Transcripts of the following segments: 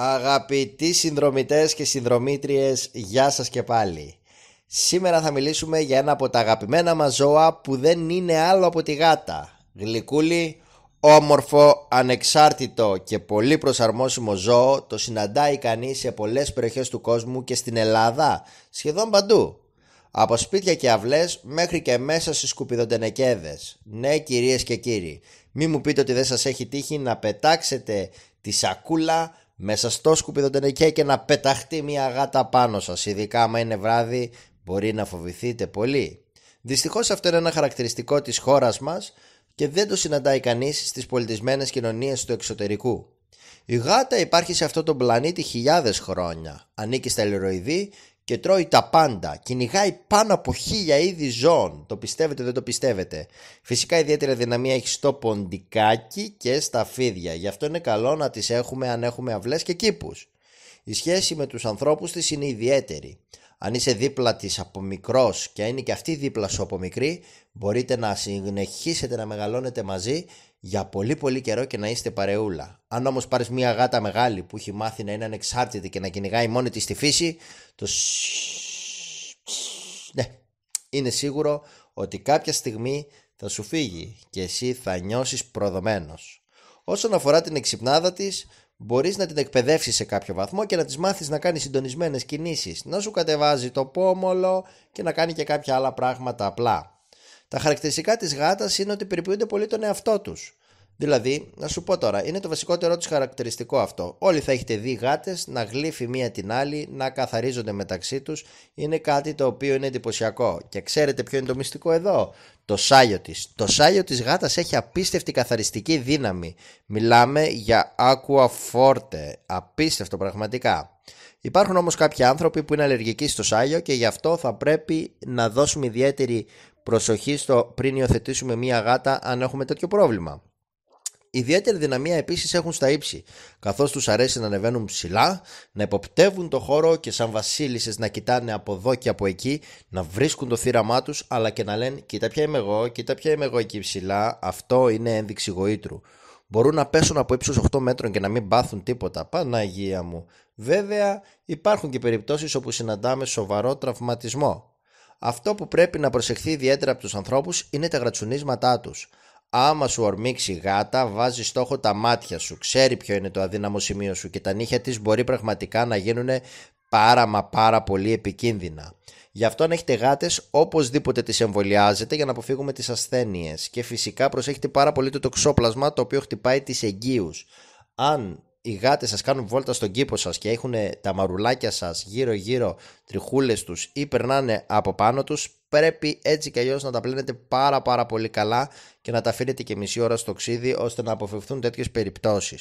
Αγαπητοί συνδρομητές και συνδρομήτριες, γεια σας και πάλι. Σήμερα θα μιλήσουμε για ένα από τα αγαπημένα μας ζώα που δεν είναι άλλο από τη γάτα. Γλυκούλη, όμορφο, ανεξάρτητο και πολύ προσαρμόσιμο ζώο το συναντάει κανείς σε πολλές περιοχές του κόσμου και στην Ελλάδα, σχεδόν παντού. Από σπίτια και αυλές μέχρι και μέσα στις σκουπιδοντενεκέδες. Ναι κυρίες και κύριοι, μη μου πείτε ότι δεν σας έχει τύχει να πετάξετε τη σακούλα μέσα στο σκουπιδοτενεκέ και να πεταχτεί μια γάτα πάνω σας, ειδικά άμα είναι βράδυ μπορεί να φοβηθείτε πολύ. Δυστυχώς αυτό είναι ένα χαρακτηριστικό της χώρας μας και δεν το συναντάει κανείς στις πολιτισμένες κοινωνίες του εξωτερικού. Η γάτα υπάρχει σε αυτό τον πλανήτη χιλιάδες χρόνια, ανήκει στα λιροειδή και τρώει τα πάντα. Κυνηγάει πάνω από χίλια είδη ζώων. Το πιστεύετε, δεν το πιστεύετε. Φυσικά ιδιαίτερη δυναμία έχει στο ποντικάκι και στα φίδια. Γι' αυτό είναι καλό να τις έχουμε αν έχουμε αυλές και κήπους. Η σχέση με τους ανθρώπους της είναι ιδιαίτερη. Αν είσαι δίπλα της από μικρός και είναι και αυτή δίπλα σου από μικρή, μπορείτε να συνεχίσετε να μεγαλώνετε μαζί για πολύ πολύ καιρό και να είστε παρεούλα. Αν όμως πάρεις μια γάτα μεγάλη που έχει μάθει να είναι ανεξάρτητη και να κυνηγάει μόνη της στη φύση, το ναι, είναι σίγουρο ότι κάποια στιγμή θα σου φύγει και εσύ θα νιώσεις προδομένος. Όσον αφορά την εξυπνάδα της, μπορείς να την εκπαιδεύσεις σε κάποιο βαθμό και να της μάθεις να κάνει συντονισμένες κινήσεις, να σου κατεβάζει το πόμολο και να κάνει και κάποια άλλα πράγματα απλά. Τα χαρακτηριστικά της γάτας είναι ότι περιποιούνται πολύ τον εαυτό τους. Δηλαδή, να σου πω τώρα, είναι το βασικότερό τους χαρακτηριστικό αυτό. Όλοι θα έχετε δει γάτες να γλύφει μία την άλλη, να καθαρίζονται μεταξύ τους. Είναι κάτι το οποίο είναι εντυπωσιακό. Και ξέρετε ποιο είναι το μυστικό εδώ. Το σάγιο της. Το σάγιο της γάτας έχει απίστευτη καθαριστική δύναμη. Μιλάμε για aqua forte. Απίστευτο πραγματικά. Υπάρχουν όμως κάποιοι άνθρωποι που είναι αλλεργικοί στο σάγιο και γι' αυτό θα πρέπει να δώσουμε ιδιαίτερη προσοχή στο πριν υιοθετήσουμε μία γάτα αν έχουμε τέτοιο πρόβλημα. Ιδιαίτερη δυναμία επίσης έχουν στα ύψη, καθώς τους αρέσει να ανεβαίνουν ψηλά, να υποπτεύουν το χώρο και σαν βασίλισσες να κοιτάνε από εδώ και από εκεί, να βρίσκουν το θύραμά τους, αλλά και να λένε: Κοίτα πια είμαι εγώ, κοίτα πια είμαι εγώ εκεί ψηλά. Αυτό είναι ένδειξη γοήτρου. Μπορούν να πέσουν από ύψος 8 μέτρων και να μην πάθουν τίποτα. Παναγία μου. Βέβαια, υπάρχουν και περιπτώσεις όπου συναντάμε σοβαρό τραυματισμό. Αυτό που πρέπει να προσεχθεί ιδιαίτερα από τους ανθρώπους είναι τα γρατσουνίσματά τους. Άμα σου ορμήξει γάτα, βάζει στόχο τα μάτια σου, ξέρει ποιο είναι το αδύναμο σημείο σου και τα νύχια της μπορεί πραγματικά να γίνουν πάρα μα πάρα πολύ επικίνδυνα. Γι' αυτό αν έχετε γάτες οπωσδήποτε τις εμβολιάζετε για να αποφύγουμε τις ασθένειες και φυσικά προσέχετε πάρα πολύ το τοξόπλασμα το οποίο χτυπάει τις εγκύους. Αν οι γάτες σας κάνουν βόλτα στον κήπο σας και έχουν τα μαρουλάκια σας γύρω-γύρω τριχούλες τους ή περνάνε από πάνω τους, πρέπει έτσι κι αλλιώς να τα πλένετε πάρα πάρα πολύ καλά και να τα αφήνετε και μισή ώρα στο ξύδι ώστε να αποφευθούν τέτοιες περιπτώσεις.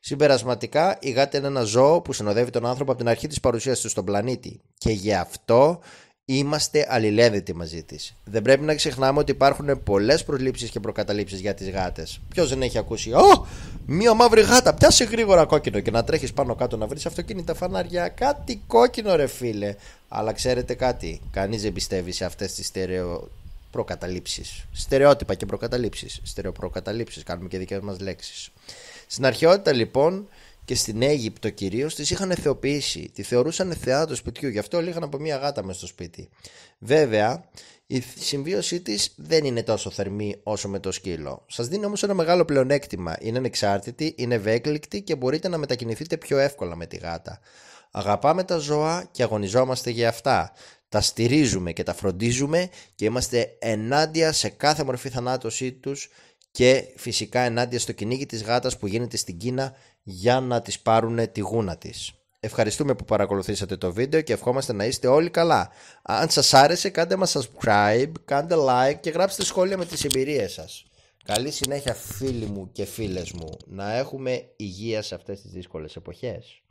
Συμπερασματικά, η γάτα είναι ένα ζώο που συνοδεύει τον άνθρωπο από την αρχή της παρουσίαση του στον πλανήτη και γι' αυτό είμαστε αλληλένδετοι μαζί της. Δεν πρέπει να ξεχνάμε ότι υπάρχουν πολλές προσλήψει και προκαταλήψεις για τις γάτες. Ποιος δεν έχει ακούσει, Ω! Μία μαύρη γάτα, πιάσε γρήγορα κόκκινο και να τρέχεις πάνω κάτω να βρεις αυτοκίνητα φανάρια. Κάτι κόκκινο, ρε φίλε. Αλλά ξέρετε κάτι, κανείς δεν πιστεύει σε αυτές τις στερεο... προκαταλήψεις. Στερεότυπα και προκαταλήψεις. Στερεοπροκαταλήψεις, κάνουμε και δικές μας λέξεις. Στην αρχαιότητα λοιπόν και στην Αίγυπτο κυρίως τις είχαν θεοποιήσει. Τη θεωρούσαν θεά του σπιτιού, γι' αυτό λίγαν από μία γάτα μες στο σπίτι. Βέβαια, η συμβίωσή της δεν είναι τόσο θερμή όσο με το σκύλο. Σας δίνει όμως ένα μεγάλο πλεονέκτημα. Είναι ανεξάρτητη, είναι ευέκλικτη και μπορείτε να μετακινηθείτε πιο εύκολα με τη γάτα. Αγαπάμε τα ζώα και αγωνιζόμαστε για αυτά. Τα στηρίζουμε και τα φροντίζουμε και είμαστε ενάντια σε κάθε μορφή θανάτωσή τους και φυσικά ενάντια στο κυνήγι της γάτας που γίνεται στην Κίνα για να τις πάρουν τη γούνα της. Ευχαριστούμε που παρακολουθήσατε το βίντεο και ευχόμαστε να είστε όλοι καλά. Αν σας άρεσε κάντε μας subscribe, κάντε like και γράψτε σχόλια με τις εμπειρίες σας. Καλή συνέχεια φίλοι μου και φίλες μου. Να έχουμε υγεία σε αυτές τις δύσκολες εποχές.